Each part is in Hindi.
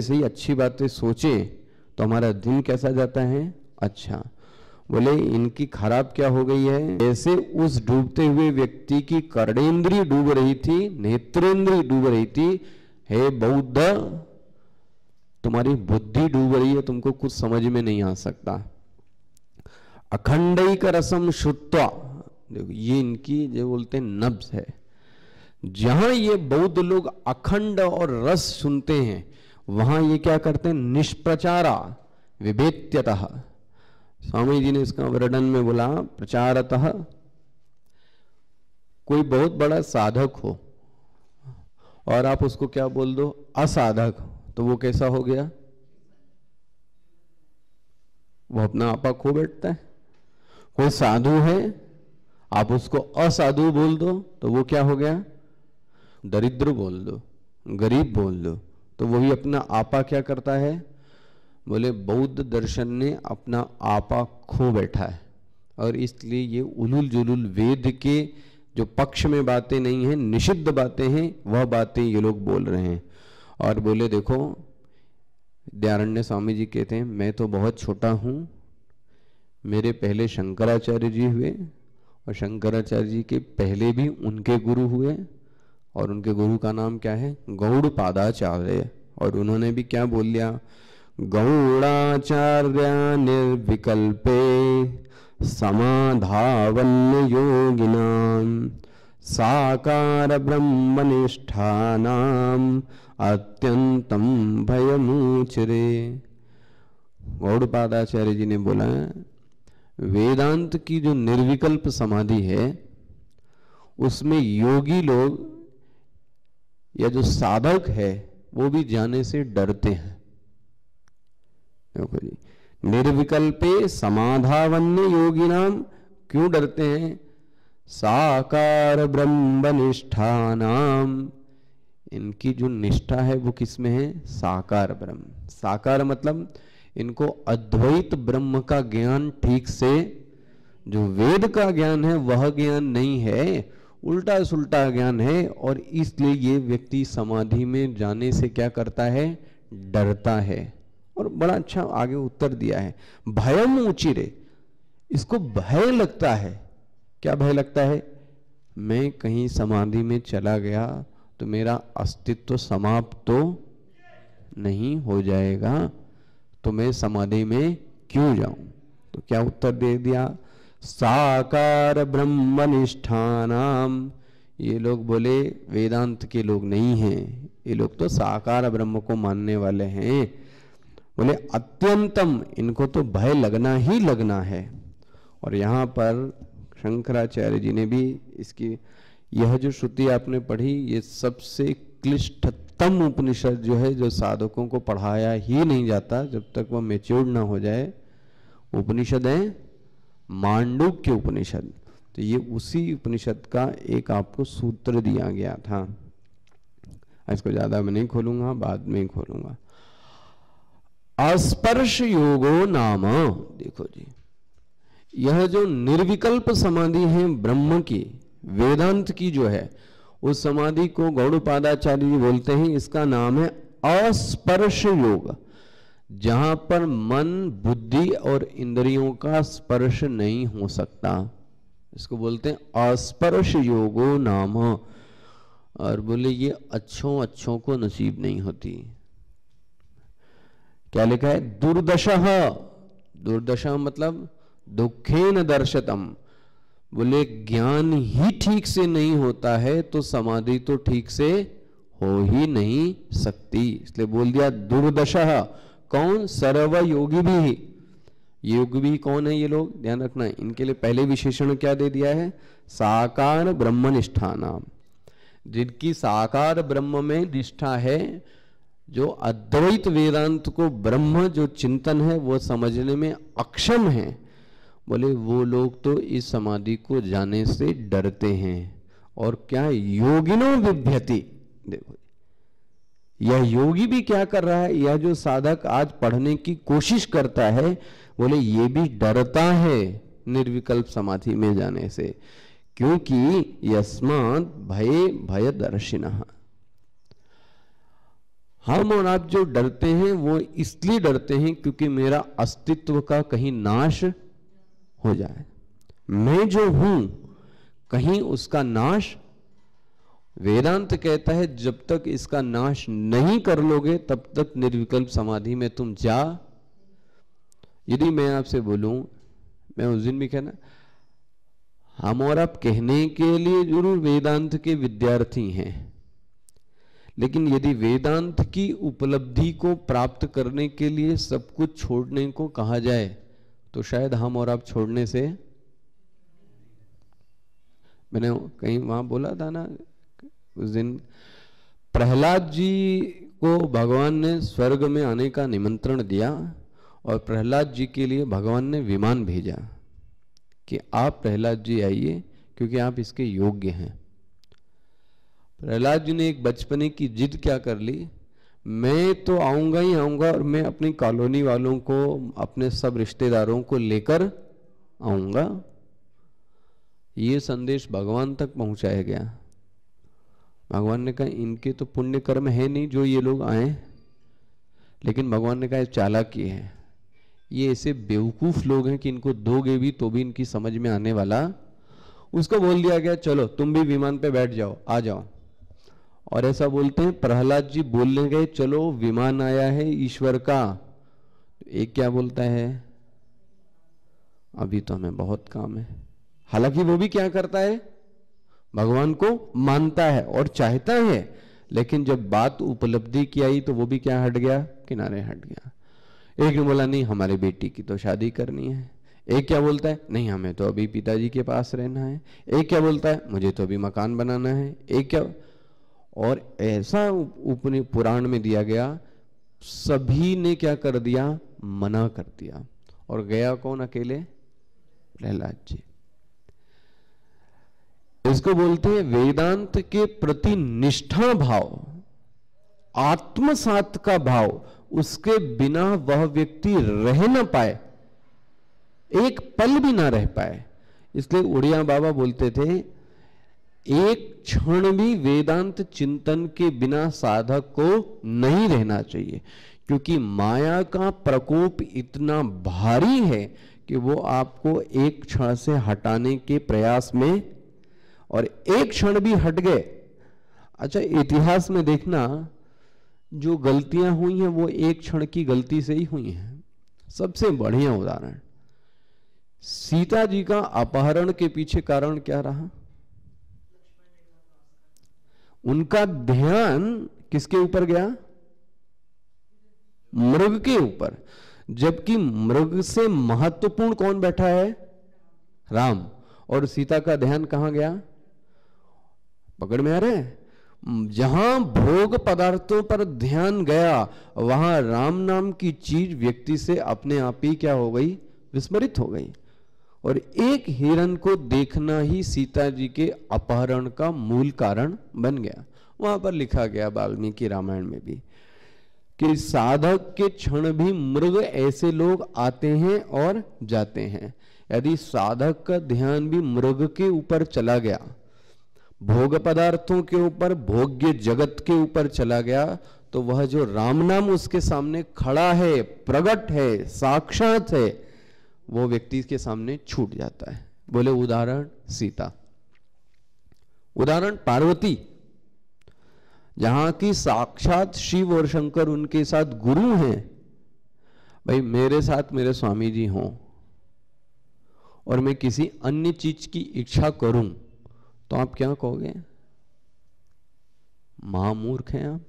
ऐसे ही अच्छी बातें सोचे तो हमारा दिन कैसा जाता है अच्छा बोले इनकी खराब क्या हो गई है ऐसे उस डूबते हुए व्यक्ति की कर्णेन्द्रीय डूब रही थी नेत्रेंद्रीय डूब रही थी हे बौद्ध तुम्हारी बुद्धि डूब रही है तुमको कुछ समझ में नहीं आ सकता अखंडई का रसम शुत्वा देखो ये इनकी जो बोलते हैं नब्ज है जहां ये बौद्ध लोग अखंड और रस सुनते हैं वहां ये क्या करते हैं निष्प्रचारा विभेत्यत स्वामी जी ने इसका वर्णन में बोला प्रचारतः कोई बहुत बड़ा साधक हो और आप उसको क्या बोल दो असाधक तो वो कैसा हो गया वो अपना आपा खो बैठता है कोई साधु है आप उसको असाधु बोल दो तो वो क्या हो गया दरिद्र बोल दो गरीब बोल दो तो वही अपना आपा क्या करता है बोले बौद्ध दर्शन ने अपना आपा खो बैठा है और इसलिए ये उलूल जुलूल वेद के जो पक्ष में बातें नहीं हैं निषिद्ध बातें हैं वह बातें ये लोग बोल रहे हैं और बोले देखो दयारण्य स्वामी जी कहते हैं मैं तो बहुत छोटा हूँ मेरे पहले शंकराचार्य जी हुए और शंकराचार्य जी के पहले भी उनके गुरु हुए और उनके गुरु का नाम क्या है गौड़ पादाचार्य और उन्होंने भी क्या बोल लिया गौड़ाचार्य निर्विकल्पे समाधावन्य योगिना साकार ब्रह्मनिष्ठानाम अत्यंतम भयमूचरे गौड़पादाचार्य जी ने बोला वेदांत की जो निर्विकल्प समाधि है उसमें योगी लोग या जो साधक है वो भी जाने से डरते हैं देखो जी निर्विकल्पे समाधावन्य योगी नाम क्यों डरते हैं साकार ब्रह्म निष्ठा नाम इनकी जो निष्ठा है वो किसमें है साकार ब्रह्म साकार मतलब इनको अद्वैत ब्रह्म का ज्ञान ठीक से जो वेद का ज्ञान है वह ज्ञान नहीं है उल्टा सुलटा ज्ञान है और इसलिए ये व्यक्ति समाधि में जाने से क्या करता है डरता है और बड़ा अच्छा आगे उत्तर दिया है भयम उचिरे इसको भय लगता है क्या भय लगता है मैं कहीं समाधि में चला गया तो मेरा अस्तित्व समाप्त तो नहीं हो जाएगा तो मैं समाधि में क्यों जाऊं तो क्या उत्तर दे दिया साकार ब्रह्म निष्ठान ये लोग बोले वेदांत के लोग नहीं हैं ये लोग तो साकार ब्रह्म को मानने वाले हैं बोले अत्यंतम इनको तो भय लगना ही लगना है और यहाँ पर शंकराचार्य जी ने भी इसकी यह जो श्रुति आपने पढ़ी ये सबसे क्लिष्टतम उपनिषद जो है जो साधकों को पढ़ाया ही नहीं जाता जब तक वह मेच्योर्ड ना हो जाए उपनिषद है मांडूक के उपनिषद तो ये उसी उपनिषद का एक आपको सूत्र दिया गया था इसको ज़्यादा मैं नहीं खोलूंगा बाद में खोलूंगा अस्पर्श योगो नाम देखो जी यह जो निर्विकल्प समाधि है ब्रह्म की वेदांत की जो है उस समाधि को गौड़ पादाचार्य जी बोलते हैं इसका नाम है अस्पर्श योग जहां पर मन बुद्धि और इंद्रियों का स्पर्श नहीं हो सकता इसको बोलते हैं अस्पर्श योगो नाम और बोले ये अच्छों अच्छों को नसीब नहीं होती क्या लिखा है दुर्दशा दुर्दशा मतलब दुखे न दर्शतम बोले ज्ञान ही ठीक से नहीं होता है तो समाधि तो ठीक से हो ही नहीं सकती इसलिए बोल दिया दुर्दशा कौन सर्व योगी भी योग भी कौन है ये लोग ध्यान रखना इनके लिए पहले विशेषण क्या दे दिया है साकार ब्रह्म निष्ठा नाम जिनकी साकार ब्रह्म में निष्ठा है जो अद्वैत वेदांत को ब्रह्म जो चिंतन है वो समझने में अक्षम है बोले वो लोग तो इस समाधि को जाने से डरते हैं और क्या योगिनो विभ्यति देखो यह योगी भी क्या कर रहा है यह जो साधक आज पढ़ने की कोशिश करता है बोले ये भी डरता है निर्विकल्प समाधि में जाने से क्योंकि यस्मात भय भय दर्शिना हम और आप जो डरते हैं वो इसलिए डरते हैं क्योंकि मेरा अस्तित्व का कहीं नाश हो जाए मैं जो हूं कहीं उसका नाश वेदांत कहता है जब तक इसका नाश नहीं कर लोगे तब तक निर्विकल्प समाधि में तुम जा यदि मैं आपसे बोलूं मैं उस दिन भी कहना हम और आप कहने के लिए जरूर वेदांत के विद्यार्थी हैं लेकिन यदि वेदांत की उपलब्धि को प्राप्त करने के लिए सब कुछ छोड़ने को कहा जाए तो शायद हम और आप छोड़ने से मैंने कहीं वहां बोला था ना उस दिन प्रहलाद जी को भगवान ने स्वर्ग में आने का निमंत्रण दिया और प्रहलाद जी के लिए भगवान ने विमान भेजा कि आप प्रहलाद जी आइए क्योंकि आप इसके योग्य हैं प्रहलाद जी ने एक बचपने की जिद क्या कर ली मैं तो आऊंगा ही आऊंगा और मैं अपनी कॉलोनी वालों को अपने सब रिश्तेदारों को लेकर आऊंगा ये संदेश भगवान तक पहुंचाया गया भगवान ने कहा इनके तो पुण्य कर्म है नहीं जो ये लोग आए लेकिन भगवान ने कहा चालाकी है ये ऐसे बेवकूफ लोग हैं कि इनको दोगे भी तो भी इनकी समझ में आने वाला उसको बोल दिया गया चलो तुम भी विमान पे बैठ जाओ आ जाओ और ऐसा बोलते हैं प्रहलाद जी बोलने गए चलो विमान आया है ईश्वर का तो एक क्या बोलता है अभी तो हमें बहुत काम है हालांकि वो भी क्या करता है भगवान को मानता है और चाहता है लेकिन जब बात उपलब्धि की आई तो वो भी क्या हट गया किनारे हट गया एक ने बोला नहीं हमारे बेटी की तो शादी करनी है एक क्या बोलता है नहीं हमें तो अभी पिताजी के पास रहना है एक क्या बोलता है मुझे तो अभी मकान बनाना है एक क्या और ऐसा उपने पुराण में दिया गया सभी ने क्या कर दिया मना कर दिया और गया कौन अकेले प्रहलाद जी इसको बोलते हैं वेदांत के प्रति निष्ठा भाव आत्मसात का भाव उसके बिना वह व्यक्ति रह ना पाए एक पल भी ना रह पाए इसलिए उड़िया बाबा बोलते थे एक क्षण भी वेदांत चिंतन के बिना साधक को नहीं रहना चाहिए क्योंकि माया का प्रकोप इतना भारी है कि वो आपको एक क्षण से हटाने के प्रयास में और एक क्षण भी हट गए अच्छा इतिहास में देखना जो गलतियां हुई हैं वो एक क्षण की गलती से ही हुई हैं सबसे बढ़िया उदाहरण सीता जी का अपहरण के पीछे कारण क्या रहा उनका ध्यान किसके ऊपर गया मृग के ऊपर जबकि मृग से महत्वपूर्ण कौन बैठा है राम और सीता का ध्यान कहां गया पकड़ में आ रहे हैं जहां भोग पदार्थों पर ध्यान गया वहां राम नाम की चीज व्यक्ति से अपने आप ही क्या हो गई विस्मरित हो गई और एक हिरण को देखना ही सीता जी के अपहरण का मूल कारण बन गया वहां पर लिखा गया वाल्मीकि रामायण में भी कि साधक के क्षण भी मृग ऐसे लोग आते हैं और जाते हैं यदि साधक का ध्यान भी मृग के ऊपर चला गया भोग पदार्थों के ऊपर भोग्य जगत के ऊपर चला गया तो वह जो राम नाम उसके सामने खड़ा है प्रगट है साक्षात है वो व्यक्ति के सामने छूट जाता है बोले उदाहरण सीता उदाहरण पार्वती जहां की साक्षात शिव और शंकर उनके साथ गुरु हैं भाई मेरे साथ मेरे स्वामी जी हों और मैं किसी अन्य चीज की इच्छा करूं तो आप क्या कहोगे महामूर्ख हैं आप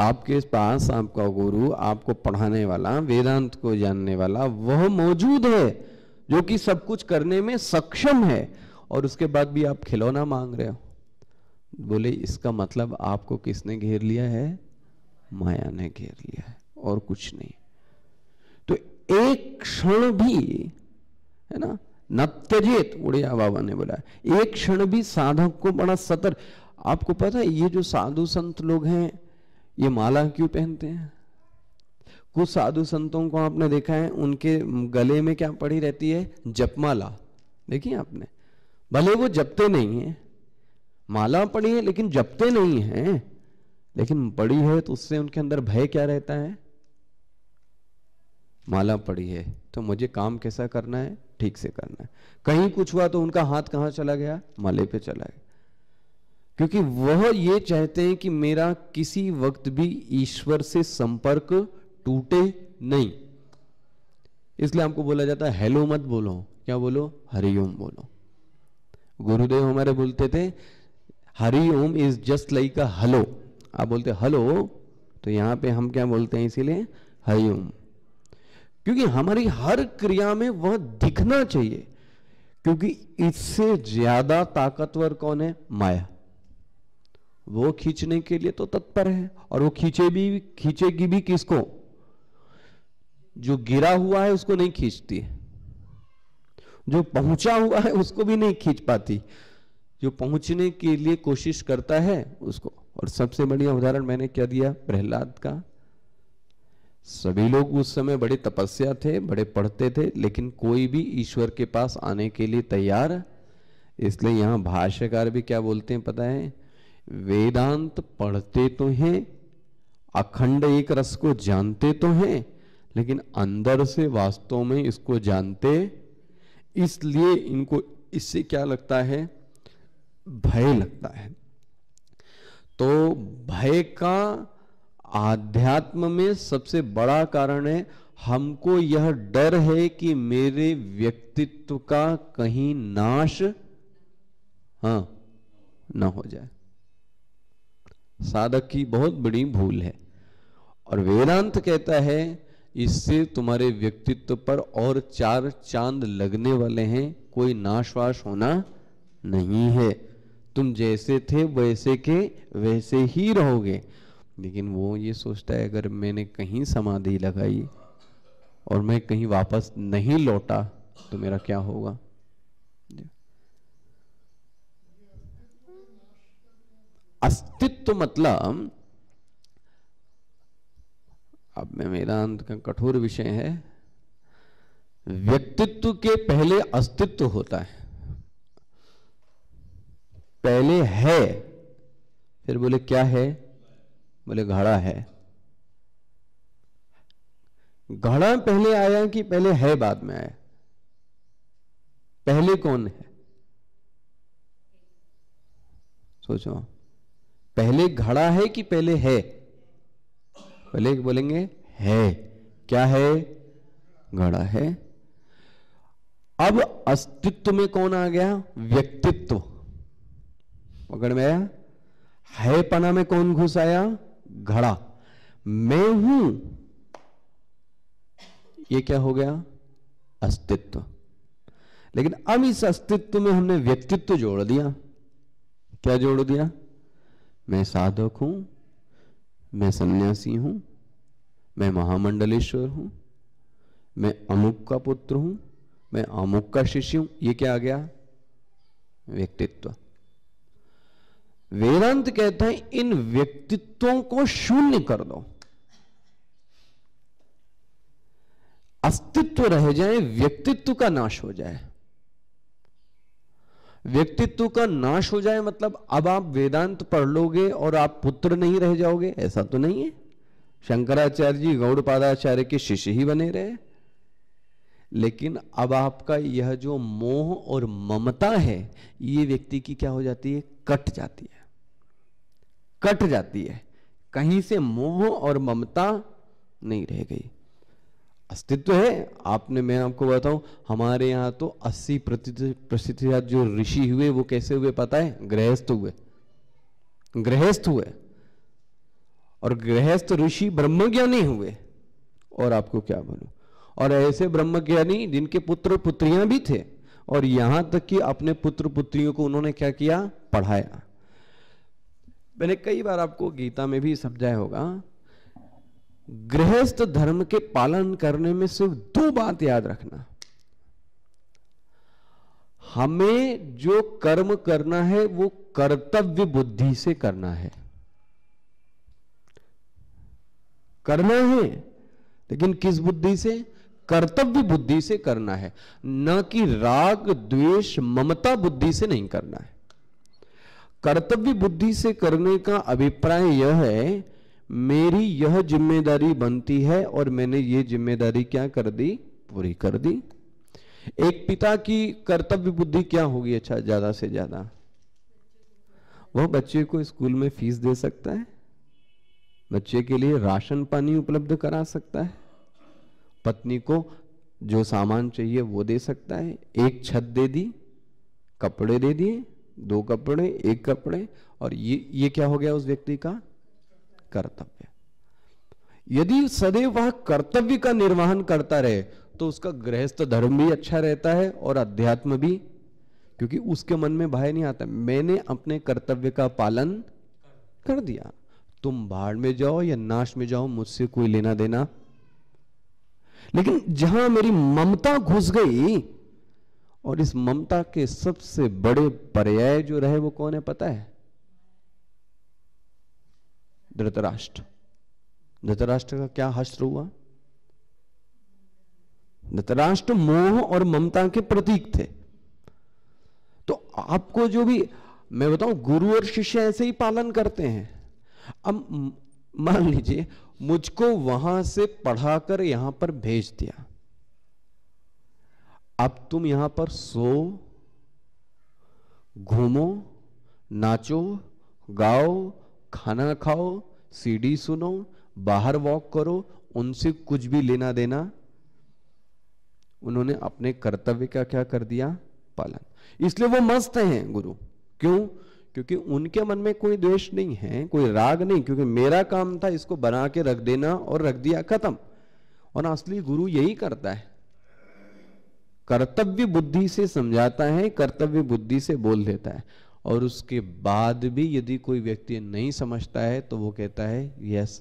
आपके पास आपका गुरु आपको पढ़ाने वाला वेदांत को जानने वाला वह मौजूद है जो कि सब कुछ करने में सक्षम है और उसके बाद भी आप खिलौना मांग रहे हो बोले इसका मतलब आपको किसने घेर लिया है माया ने घेर लिया है और कुछ नहीं तो एक क्षण भी है ना न उड़िया बाबा ने बोला एक क्षण भी साधक को बड़ा सतर आपको पता है ये जो साधु संत लोग हैं ये माला क्यों पहनते हैं कुछ साधु संतों को आपने देखा है उनके गले में क्या पड़ी रहती है जपमाला देखिए आपने भले वो जपते नहीं है माला पड़ी है लेकिन जपते नहीं है लेकिन पड़ी है तो उससे उनके अंदर भय क्या रहता है माला पड़ी है तो मुझे काम कैसा करना है ठीक से करना है कहीं कुछ हुआ तो उनका हाथ कहां चला गया मले पे चला गया क्योंकि वह ये चाहते हैं कि मेरा किसी वक्त भी ईश्वर से संपर्क टूटे नहीं इसलिए आपको बोला जाता है हेलो मत बोलो क्या बोलो हरिओम बोलो गुरुदेव हमारे बोलते थे हरिओम is just like a hello आप बोलते हलो तो यहां पे हम क्या बोलते हैं इसीलिए हरिओम क्योंकि हमारी हर क्रिया में वह दिखना चाहिए क्योंकि इससे ज्यादा ताकतवर कौन है माया वो खींचने के लिए तो तत्पर है और वो खींचे भी खींचेगी भी किसको जो गिरा हुआ है उसको नहीं खींचती है जो पहुंचा हुआ है उसको भी नहीं खींच पाती जो पहुंचने के लिए कोशिश करता है उसको और सबसे बढ़िया उदाहरण मैंने क्या दिया प्रहलाद का सभी लोग उस समय बड़े तपस्या थे बड़े पढ़ते थे लेकिन कोई भी ईश्वर के पास आने के लिए तैयार इसलिए यहां भाष्यकार भी क्या बोलते हैं पता है वेदांत पढ़ते तो हैं अखंड एक रस को जानते तो हैं लेकिन अंदर से वास्तव में इसको जानते इसलिए इनको इससे क्या लगता है भय लगता है तो भय का आध्यात्म में सबसे बड़ा कारण है हमको यह डर है कि मेरे व्यक्तित्व का कहीं नाश हा ना हो जाए साधक की बहुत बड़ी भूल है और वेदांत कहता है इससे तुम्हारे व्यक्तित्व पर और चार चांद लगने वाले हैं कोई नाशवाश होना नहीं है तुम जैसे थे वैसे के वैसे ही रहोगे लेकिन वो ये सोचता है अगर मैंने कहीं समाधि लगाई और मैं कहीं वापस नहीं लौटा तो मेरा क्या होगा अस्तित्व मतलब अब मैं वेदांत का कठोर विषय है व्यक्तित्व के पहले अस्तित्व होता है पहले है फिर बोले क्या है बोले घड़ा है घड़ा पहले आया कि पहले है बाद में आया पहले कौन है सोचो पहले घड़ा है कि पहले है पहले बोलेंगे है क्या है घड़ा है अब अस्तित्व में कौन आ गया व्यक्तित्व पकड़ में आया है पना में कौन घुस आया घड़ा मैं हूं ये क्या हो गया अस्तित्व लेकिन अब इस अस्तित्व में हमने व्यक्तित्व जोड़ दिया क्या जोड़ दिया मैं साधक हूं मैं सन्यासी हूं मैं महामंडलेश्वर हूं मैं अमुक का पुत्र हूं मैं अमुक का शिष्य हूं ये क्या आ गया व्यक्तित्व वेदांत कहता है इन व्यक्तित्वों को शून्य कर दो अस्तित्व रह जाए व्यक्तित्व का नाश हो जाए व्यक्तित्व का नाश हो जाए मतलब अब आप वेदांत पढ़ लोगे और आप पुत्र नहीं रह जाओगे ऐसा तो नहीं है शंकराचार्य जी गौड़पादाचार्य के शिष्य ही बने रहे लेकिन अब आपका यह जो मोह और ममता है ये व्यक्ति की क्या हो जाती है कट जाती है कट जाती है कहीं से मोह और ममता नहीं रह गई अस्तित्व है आपने मैं आपको बताऊं हमारे यहां तो अस्सी प्रतिशत जो ऋषि हुए वो कैसे हुए पता है गृहस्थ हुए गृहस्थ हुए और गृहस्थ ऋषि ब्रह्मज्ञानी हुए और आपको क्या बोलू और ऐसे ब्रह्मज्ञानी जिनके पुत्र पुत्रियां भी थे और यहां तक कि अपने पुत्र पुत्रियों को उन्होंने क्या किया पढ़ाया मैंने कई बार आपको गीता में भी समझाया होगा गृहस्थ धर्म के पालन करने में सिर्फ दो बात याद रखना हमें जो कर्म करना है वो कर्तव्य बुद्धि से करना है करना है लेकिन किस बुद्धि से कर्तव्य बुद्धि से करना है न कि राग द्वेष ममता बुद्धि से नहीं करना है कर्तव्य बुद्धि से करने का अभिप्राय यह है मेरी यह जिम्मेदारी बनती है और मैंने ये जिम्मेदारी क्या कर दी पूरी कर दी एक पिता की कर्तव्य बुद्धि क्या होगी अच्छा ज्यादा से ज्यादा वह बच्चे को स्कूल में फीस दे सकता है बच्चे के लिए राशन पानी उपलब्ध करा सकता है पत्नी को जो सामान चाहिए वो दे सकता है एक छत दे दी कपड़े दे दिए दो कपड़े एक कपड़े और ये ये क्या हो गया उस व्यक्ति का कर्तव्य यदि सदैव वह कर्तव्य का निर्वहन करता रहे तो उसका गृहस्थ धर्म भी अच्छा रहता है और अध्यात्म भी क्योंकि उसके मन में भय नहीं आता मैंने अपने कर्तव्य का पालन कर दिया तुम बाढ़ में जाओ या नाश में जाओ मुझसे कोई लेना देना लेकिन जहां मेरी ममता घुस गई और इस ममता के सबसे बड़े पर्याय जो रहे वो कौन है पता है धृतराष्ट्र धृतराष्ट्र का क्या हस्त्र हुआ धृतराष्ट्र मोह और ममता के प्रतीक थे तो आपको जो भी मैं बताऊं गुरु और शिष्य ऐसे ही पालन करते हैं अब मान लीजिए मुझको वहां से पढ़ाकर यहां पर भेज दिया अब तुम यहां पर सो घूमो नाचो गाओ खाना खाओ सीडी सुनो बाहर वॉक करो उनसे कुछ भी लेना देना उन्होंने अपने कर्तव्य का क्या कर दिया पालन इसलिए वो मस्त हैं गुरु क्यों क्योंकि उनके मन में कोई द्वेष नहीं है कोई राग नहीं क्योंकि मेरा काम था इसको बना के रख देना और रख दिया खत्म और असली गुरु यही करता है कर्तव्य बुद्धि से समझाता है कर्तव्य बुद्धि से बोल देता है और उसके बाद भी यदि कोई व्यक्ति नहीं समझता है तो वो कहता है यस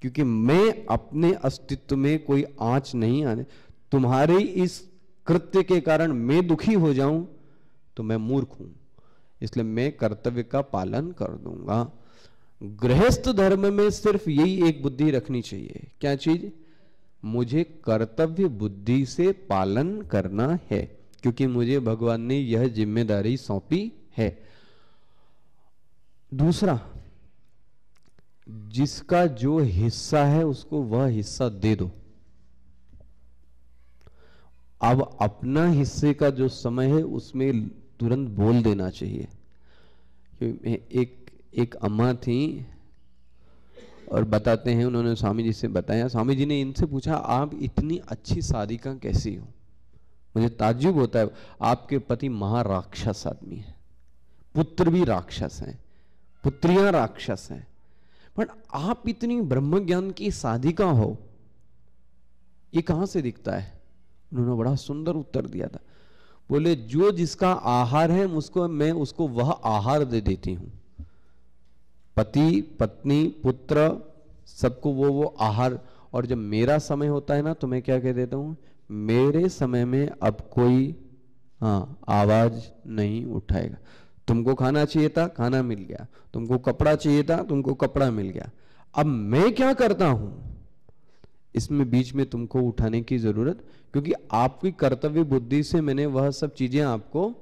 क्योंकि मैं अपने अस्तित्व में कोई आंच नहीं आने तुम्हारे इस कृत्य के कारण मैं दुखी हो जाऊं तो मैं मूर्ख हूं इसलिए मैं कर्तव्य का पालन कर दूंगा गृहस्थ धर्म में सिर्फ यही एक बुद्धि रखनी चाहिए क्या चीज मुझे कर्तव्य बुद्धि से पालन करना है क्योंकि मुझे भगवान ने यह जिम्मेदारी सौंपी है दूसरा जिसका जो हिस्सा है उसको वह हिस्सा दे दो अब अपना हिस्से का जो समय है उसमें तुरंत बोल देना चाहिए एक एक अम्मा थी और बताते हैं उन्होंने स्वामी जी से बताया स्वामी जी ने इनसे पूछा आप इतनी अच्छी साधिका कैसी हो मुझे ताज्जुब होता है आपके पति महाराक्षस आदमी है पुत्र भी राक्षस हैं पुत्रियां राक्षस हैं पर आप इतनी ब्रह्म ज्ञान की साधिका हो ये कहां से दिखता है उन्होंने बड़ा सुंदर उत्तर दिया था बोले जो जिसका आहार है मुझको मैं उसको वह आहार दे देती हूं पति पत्नी पुत्र सबको वो वो आहार और जब मेरा समय होता है ना तो मैं क्या कह देता हूं मेरे समय में अब कोई हाँ आवाज़ नहीं उठाएगा तुमको खाना चाहिए था खाना मिल गया तुमको कपड़ा चाहिए था तुमको कपड़ा मिल गया अब मैं क्या करता हूं इसमें बीच में तुमको उठाने की ज़रूरत क्योंकि आपकी कर्तव्य बुद्धि से मैंने वह सब चीज़ें आपको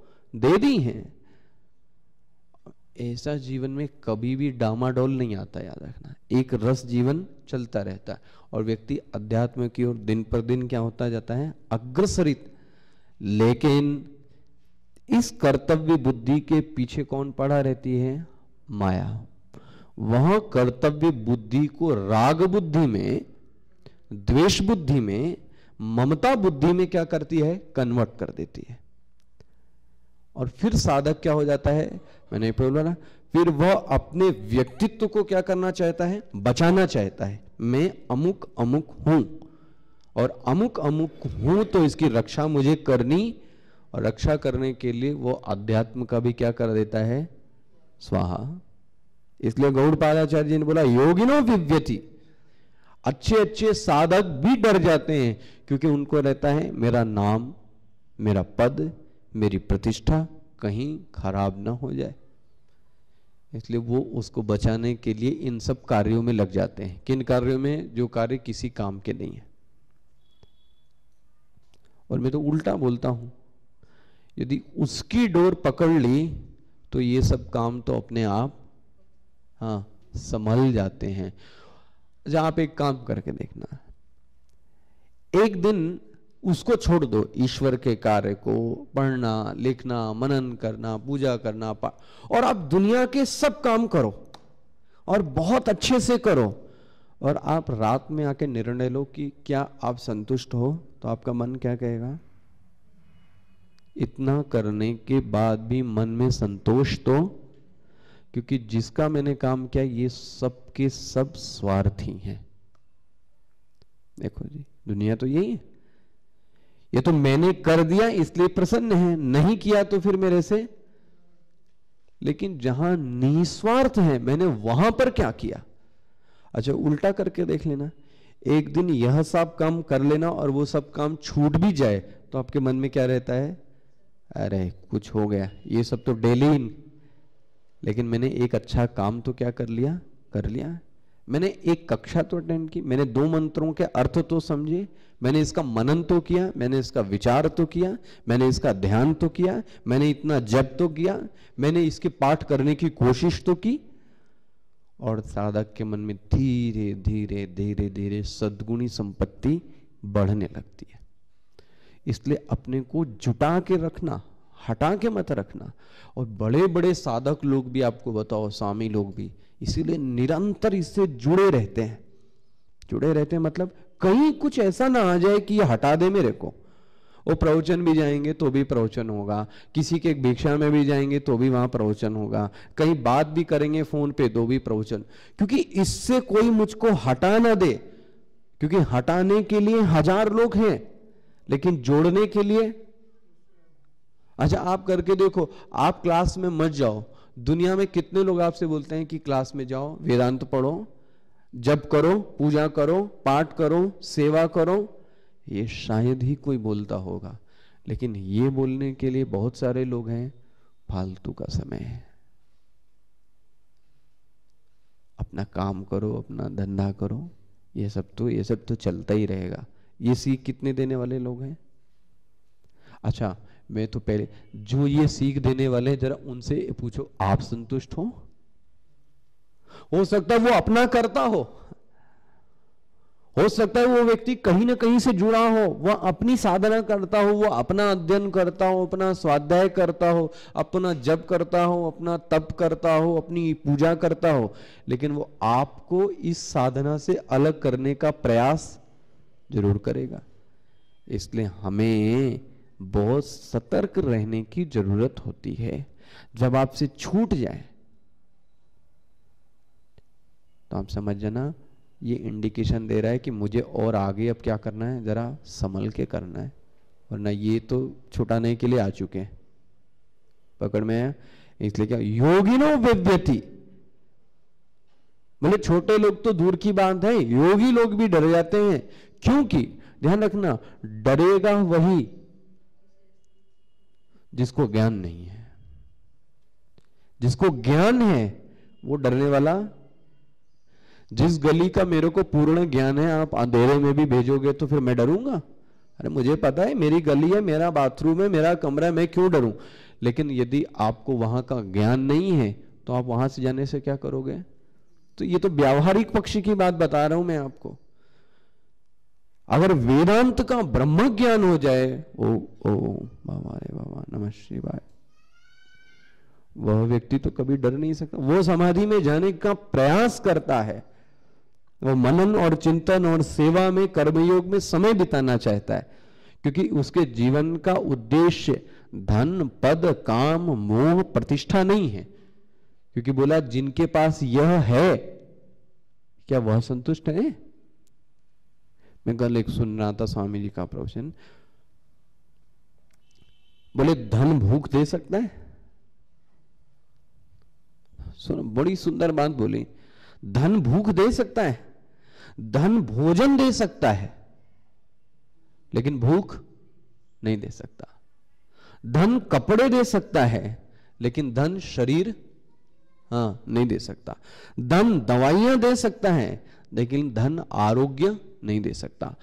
दे दी हैं ऐसा जीवन में कभी भी डामाडोल नहीं आता याद रखना एक रस जीवन चलता रहता है और व्यक्ति अध्यात्म की ओर दिन पर दिन क्या होता जाता है अग्रसरित लेकिन इस कर्तव्य बुद्धि के पीछे कौन पड़ा रहती है माया वह कर्तव्य बुद्धि को राग बुद्धि में द्वेष बुद्धि में ममता बुद्धि में क्या करती है कन्वर्ट कर देती है और फिर साधक क्या हो जाता है मैंने बोला बोला फिर वह अपने व्यक्तित्व को क्या करना चाहता है बचाना चाहता है मैं अमुक अमुक हूं और अमुक अमुक हूं तो इसकी रक्षा मुझे करनी और रक्षा करने के लिए वो अध्यात्म का भी क्या कर देता है स्वाहा इसलिए गौड़पादाचार्य जी ने बोला योगिनो विव्यति अच्छे अच्छे साधक भी डर जाते हैं क्योंकि उनको रहता है मेरा नाम मेरा पद मेरी प्रतिष्ठा कहीं खराब ना हो जाए इसलिए वो उसको बचाने के लिए इन सब कार्यों में लग जाते हैं किन कार्यों में जो कार्य किसी काम के नहीं है और मैं तो उल्टा बोलता हूं यदि उसकी डोर पकड़ ली तो ये सब काम तो अपने आप हाँ संभल जाते हैं जहां पे एक काम करके देखना एक दिन उसको छोड़ दो ईश्वर के कार्य को पढ़ना लिखना मनन करना पूजा करना और आप दुनिया के सब काम करो और बहुत अच्छे से करो और आप रात में आके निर्णय लो कि क्या आप संतुष्ट हो तो आपका मन क्या कहेगा इतना करने के बाद भी मन में संतोष तो क्योंकि जिसका मैंने काम किया ये सब सब स्वार्थी हैं देखो जी दुनिया तो यही है ये तो मैंने कर दिया इसलिए प्रसन्न है नहीं किया तो फिर मेरे से लेकिन जहां निस्वार्थ है मैंने वहां पर क्या किया अच्छा उल्टा करके देख लेना एक दिन यह सब काम कर लेना और वो सब काम छूट भी जाए तो आपके मन में क्या रहता है अरे कुछ हो गया ये सब तो डेली लेकिन मैंने एक अच्छा काम तो क्या कर लिया कर लिया मैंने एक कक्षा तो अटेंड की मैंने दो मंत्रों के अर्थ तो समझे मैंने इसका मनन तो किया मैंने इसका विचार तो किया मैंने इसका ध्यान तो किया मैंने इतना जप तो किया मैंने इसके पाठ करने की कोशिश तो की और साधक के मन में धीरे धीरे धीरे धीरे सदगुणी संपत्ति बढ़ने लगती है इसलिए अपने को जुटा के रखना हटा के मत रखना और बड़े बड़े साधक लोग भी आपको बताओ स्वामी लोग भी इसीलिए निरंतर इससे जुड़े रहते हैं जुड़े रहते हैं मतलब कहीं कुछ ऐसा ना आ जाए कि ये हटा दे मेरे को वो प्रवचन भी जाएंगे तो भी प्रवचन होगा किसी के भिक्षा में भी जाएंगे तो भी वहां प्रवचन होगा कहीं बात भी करेंगे फोन पे तो भी प्रवचन क्योंकि इससे कोई मुझको हटा ना दे क्योंकि हटाने के लिए हजार लोग हैं लेकिन जोड़ने के लिए अच्छा आप करके देखो आप क्लास में मत जाओ दुनिया में कितने लोग आपसे बोलते हैं कि क्लास में जाओ वेदांत पढ़ो जब करो पूजा करो पाठ करो सेवा करो ये शायद ही कोई बोलता होगा लेकिन ये बोलने के लिए बहुत सारे लोग हैं फालतू का समय है अपना काम करो अपना धंधा करो ये सब तो ये सब तो चलता ही रहेगा ये सीख कितने देने वाले लोग हैं अच्छा मैं तो पहले जो ये सीख देने वाले हैं जरा उनसे पूछो आप संतुष्ट हो हो सकता है वो अपना करता हो हो सकता है वो व्यक्ति कहीं ना कहीं से जुड़ा हो वह अपनी साधना करता हो वह अपना अध्ययन करता हो अपना स्वाध्याय करता हो अपना जप करता हो अपना तप करता हो अपनी पूजा करता हो लेकिन वो आपको इस साधना से अलग करने का प्रयास जरूर करेगा इसलिए हमें बहुत सतर्क रहने की जरूरत होती है जब आपसे छूट जाए तो आप समझ जाना ये इंडिकेशन दे रहा है कि मुझे और आगे अब क्या करना है ज़रा संभल के करना है वरना ये तो छुटाने के लिए आ चुके हैं पकड़ में है इसलिए क्या योगिनो विव्यति बोले छोटे लोग तो दूर की बात है योगी लोग भी डर जाते हैं क्योंकि ध्यान रखना डरेगा वही जिसको ज्ञान नहीं है जिसको ज्ञान है वो डरने वाला जिस गली का मेरे को पूर्ण ज्ञान है आप अंधेरे में भी भेजोगे तो फिर मैं डरूंगा अरे मुझे पता है मेरी गली है मेरा बाथरूम है मेरा कमरा है मैं क्यों डरूं लेकिन यदि आपको वहां का ज्ञान नहीं है तो आप वहां से जाने से क्या करोगे तो ये तो व्यावहारिक पक्ष की बात बता रहा हूं मैं आपको अगर वेदांत का ब्रह्म ज्ञान हो जाए ओ ओ बाबा रे बाबा नमः शिवाय वह व्यक्ति तो कभी डर नहीं सकता वो समाधि में जाने का प्रयास करता है वो मनन और चिंतन और सेवा में कर्मयोग में समय बिताना चाहता है क्योंकि उसके जीवन का उद्देश्य धन पद काम मोह प्रतिष्ठा नहीं है क्योंकि बोला जिनके पास यह है क्या वह संतुष्ट है मैं कल एक सुन रहा था स्वामी जी का प्रवचन बोले धन भूख दे सकता है सुनो बड़ी सुंदर बात बोली धन भूख दे सकता है धन भोजन दे सकता है लेकिन भूख नहीं दे सकता धन कपड़े दे सकता है लेकिन धन शरीर हाँ नहीं दे सकता धन दवाइयां दे सकता है लेकिन धन आरोग्य नहीं दे सकता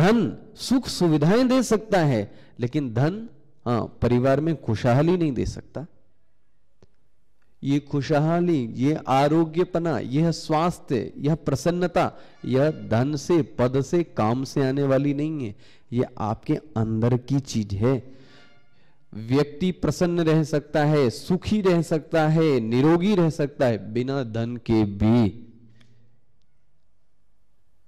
धन सुख सुविधाएं दे सकता है लेकिन धन हाँ परिवार में खुशहाली नहीं दे सकता ये खुशहाली ये आरोग्यपना यह स्वास्थ्य यह प्रसन्नता यह धन से पद से काम से आने वाली नहीं है यह आपके अंदर की चीज है व्यक्ति प्रसन्न रह सकता है सुखी रह सकता है निरोगी रह सकता है बिना धन के भी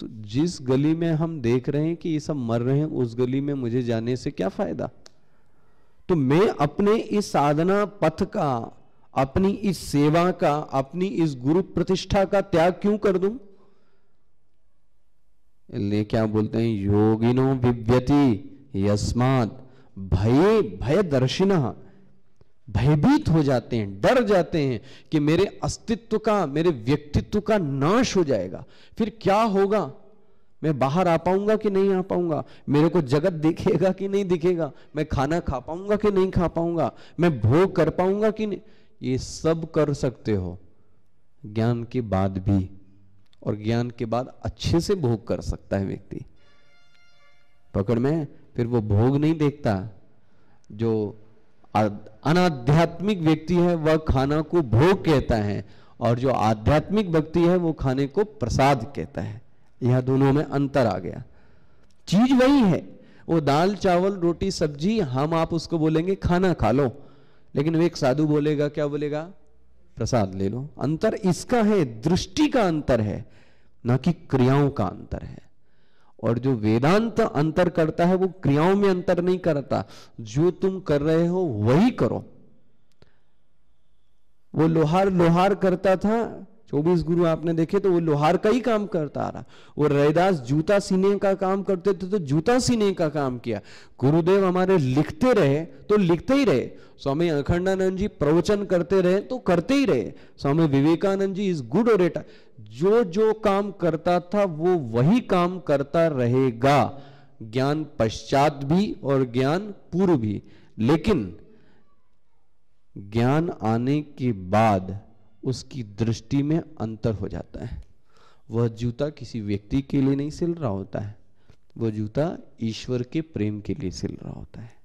तो जिस गली में हम देख रहे हैं कि ये सब मर रहे हैं उस गली में मुझे जाने से क्या फायदा तो मैं अपने इस साधना पथ का अपनी इस सेवा का अपनी इस गुरु प्रतिष्ठा का त्याग क्यों कर दूं ले क्या बोलते हैं योगिनो विव्यति यस्मात भय भय दर्शिना भयभीत हो जाते हैं डर जाते हैं कि मेरे अस्तित्व का मेरे व्यक्तित्व का नाश हो जाएगा फिर क्या होगा मैं बाहर आ पाऊंगा कि नहीं आ पाऊंगा मेरे को जगत दिखेगा कि नहीं दिखेगा मैं खाना खा पाऊंगा कि नहीं खा पाऊंगा मैं भोग कर पाऊंगा कि नहीं ये सब कर सकते हो ज्ञान के बाद भी और ज्ञान के बाद अच्छे से भोग कर सकता है व्यक्ति पकड़ में फिर वो भोग नहीं देखता जो अनाध्यात्मिक व्यक्ति है वह खाना को भोग कहता है और जो आध्यात्मिक व्यक्ति है वो खाने को प्रसाद कहता है यह दोनों में अंतर आ गया चीज वही है वो दाल चावल रोटी सब्जी हम आप उसको बोलेंगे खाना खा लो लेकिन वे एक साधु बोलेगा क्या बोलेगा प्रसाद ले लो अंतर इसका है दृष्टि का अंतर है ना कि क्रियाओं का अंतर है और जो वेदांत अंतर करता है वो क्रियाओं में अंतर नहीं करता जो तुम कर रहे हो वही करो वो लोहार लोहार करता था चौबीस गुरु आपने देखे तो वो लोहार का ही काम करता आ रहा वो रैदास जूता सीने का काम करते थे तो जूता सीने का काम किया गुरुदेव हमारे लिखते रहे तो लिखते ही रहे स्वामी अखंडानंद जी प्रवचन करते रहे तो करते ही रहे स्वामी विवेकानंद जी इज गुड और जो जो काम करता था वो वही काम करता रहेगा ज्ञान पश्चात भी और ज्ञान पूर्व भी लेकिन ज्ञान आने के बाद उसकी दृष्टि में अंतर हो जाता है वह जूता किसी व्यक्ति के लिए नहीं सिल रहा होता है वह जूता ईश्वर के प्रेम के लिए सिल रहा होता है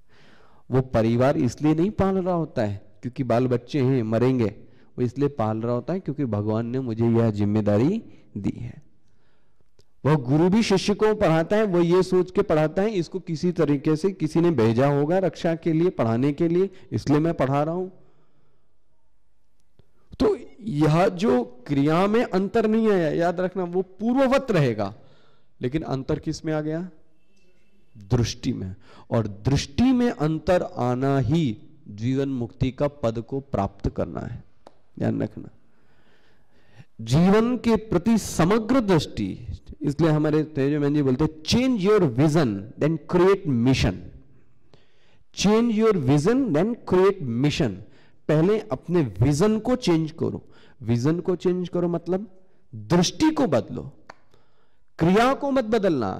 वो परिवार इसलिए नहीं पाल रहा होता है क्योंकि बाल बच्चे हैं मरेंगे वो इसलिए पाल रहा होता है क्योंकि भगवान ने मुझे यह जिम्मेदारी दी है वह गुरु भी शिष्य को पढ़ाता है वह ये सोच के पढ़ाता है इसको किसी तरीके से किसी ने भेजा होगा रक्षा के लिए पढ़ाने के लिए इसलिए मैं पढ़ा रहा हूं तो यह जो क्रिया में अंतर नहीं आया याद रखना वो पूर्ववत रहेगा लेकिन अंतर किस में आ गया दृष्टि में और दृष्टि में अंतर आना ही जीवन मुक्ति का पद को प्राप्त करना है ध्यान रखना जीवन के प्रति समग्र दृष्टि इसलिए हमारे तेजोमैन जी बोलते change your vision then create mission change your vision then create mission पहले अपने विजन को चेंज करो विजन को चेंज करो मतलब दृष्टि को बदलो क्रिया को मत बदलना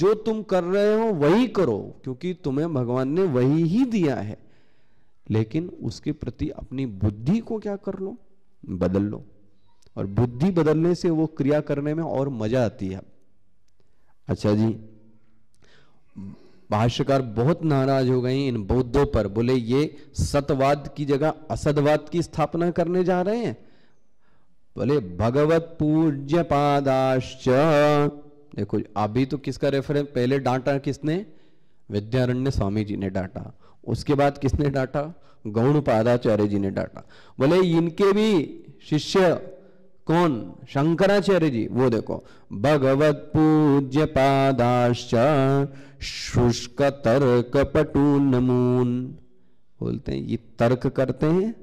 जो तुम कर रहे हो वही करो क्योंकि तुम्हें भगवान ने वही ही दिया है लेकिन उसके प्रति अपनी बुद्धि को क्या कर लो बदल लो और बुद्धि बदलने से वो क्रिया करने में और मजा आती है अच्छा जी भाष्यकार बहुत नाराज हो गए इन बौद्धों पर बोले ये सतवाद की जगह असदवाद की स्थापना करने जा रहे हैं बोले भगवत पूज्य पादाश्च देखो अभी तो किसका रेफरेंस पहले डांटा किसने विद्यारण्य स्वामी जी ने डांटा उसके बाद किसने डांटा गौण पादाचार्य जी ने डांटा बोले इनके भी शिष्य कौन शंकराचार्य जी वो देखो भगवत पूज्य पादाश्च शुष्क तर्क पटु नमून बोलते हैं ये तर्क करते हैं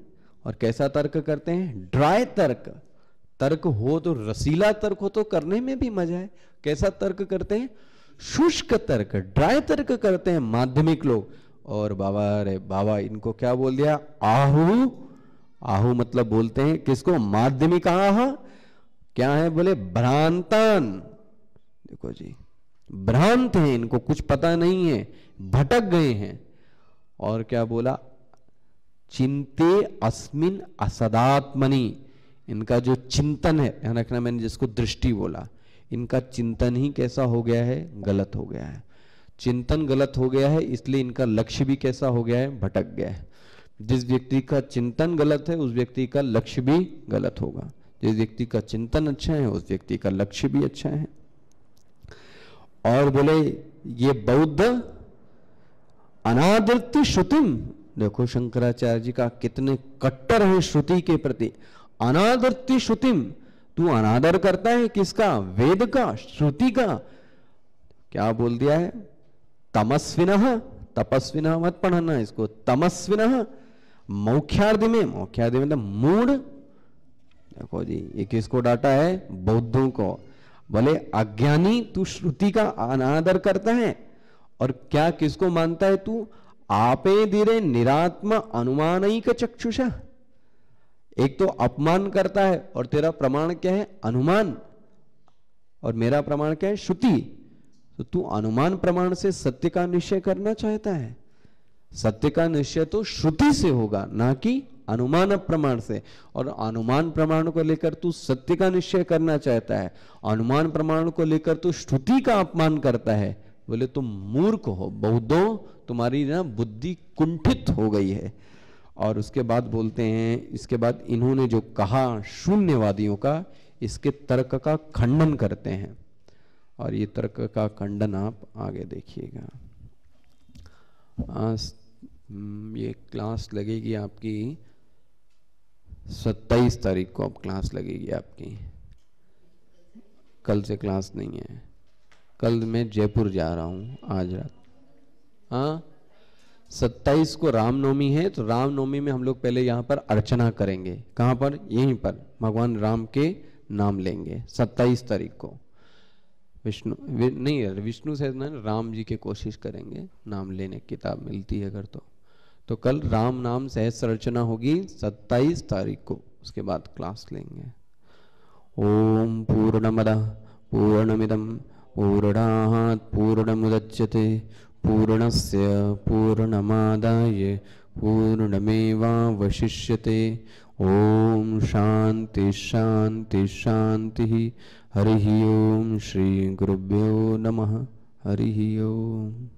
और कैसा तर्क करते हैं ड्राई तर्क तर्क हो तो रसीला तर्क हो तो करने में भी मजा है कैसा तर्क करते हैं शुष्क तर्क ड्राई तर्क करते हैं माध्यमिक लोग और बाबा अरे बाबा इनको क्या बोल दिया आहू आहू मतलब बोलते हैं किसको माध्यमिक आह क्या है बोले भ्रांतन देखो जी भ्रांत हैं इनको कुछ पता नहीं है भटक गए हैं और क्या बोला चिंते अस्मिन असदात्मनि इनका जो चिंतन है ध्यान रखना मैंने जिसको दृष्टि बोला इनका चिंतन ही कैसा हो गया है गलत हो गया है चिंतन गलत हो गया है इसलिए इनका लक्ष्य भी कैसा हो गया है भटक गया है जिस व्यक्ति का चिंतन गलत है उस व्यक्ति का लक्ष्य भी गलत होगा जिस व्यक्ति का चिंतन अच्छा है उस व्यक्ति का लक्ष्य भी अच्छा है और बोले ये बौद्ध अनादृत श्रुतिम देखो शंकराचार्य जी का कितने कट्टर है श्रुति के प्रति अनादृति श्रुतिम तू अनादर करता है किसका वेद का श्रुति का क्या बोल दिया है तमस्विन तपस्विन मत पढ़ना इसको तमस्विन मौख्यार्धि में मौख्यार्धि मतलब मूड देखो जी ये किसको डाटा है बौद्धों को बोले अज्ञानी तू श्रुति का अनादर करता है और क्या किसको मानता है तू आपे धीरे निरात्म अनुमान ही का चक्षुषा एक तो अपमान करता है और तेरा प्रमाण क्या है अनुमान और मेरा प्रमाण क्या है श्रुति तो तू अनुमान प्रमाण से सत्य का निश्चय करना चाहता है सत्य का निश्चय तो श्रुति से होगा ना कि अनुमान प्रमाण से और अनुमान प्रमाण को लेकर तू सत्य का निश्चय करना चाहता है अनुमान प्रमाण को लेकर तू श्रुति का अपमान करता है बोले तुम मूर्ख हो बहुदो तुम्हारी ना बुद्धि कुंठित हो गई है और उसके बाद बोलते हैं इसके बाद इन्होंने जो कहा शून्यवादियों का इसके तर्क का खंडन करते हैं और ये तर्क का खंडन आप आगे देखिएगा हम्म, ये क्लास लगेगी आपकी सत्ताईस तारीख को अब क्लास लगेगी आपकी कल से क्लास नहीं है कल मैं जयपुर जा रहा हूँ आज रात हाँ सत्ताईस को रामनवमी है तो रामनवमी में हम लोग पहले यहाँ पर अर्चना करेंगे कहाँ पर यहीं पर भगवान राम के नाम लेंगे सत्ताईस तारीख को विष्णु नहीं यार विष्णु से ना राम जी के कोशिश करेंगे नाम लेने किताब मिलती है अगर तो तो कल राम नाम सहस रचना होगी 27 तारीख को उसके बाद क्लास लेंगे ओम पूर्ण पूर्णमद पूर्णमिदम पूर्ण मुदच्यते पूर्णस्य पूर्णमादाय ओ शांति शांति शांति हरि ओम श्री गुरुभ्यो नमः हरि ओम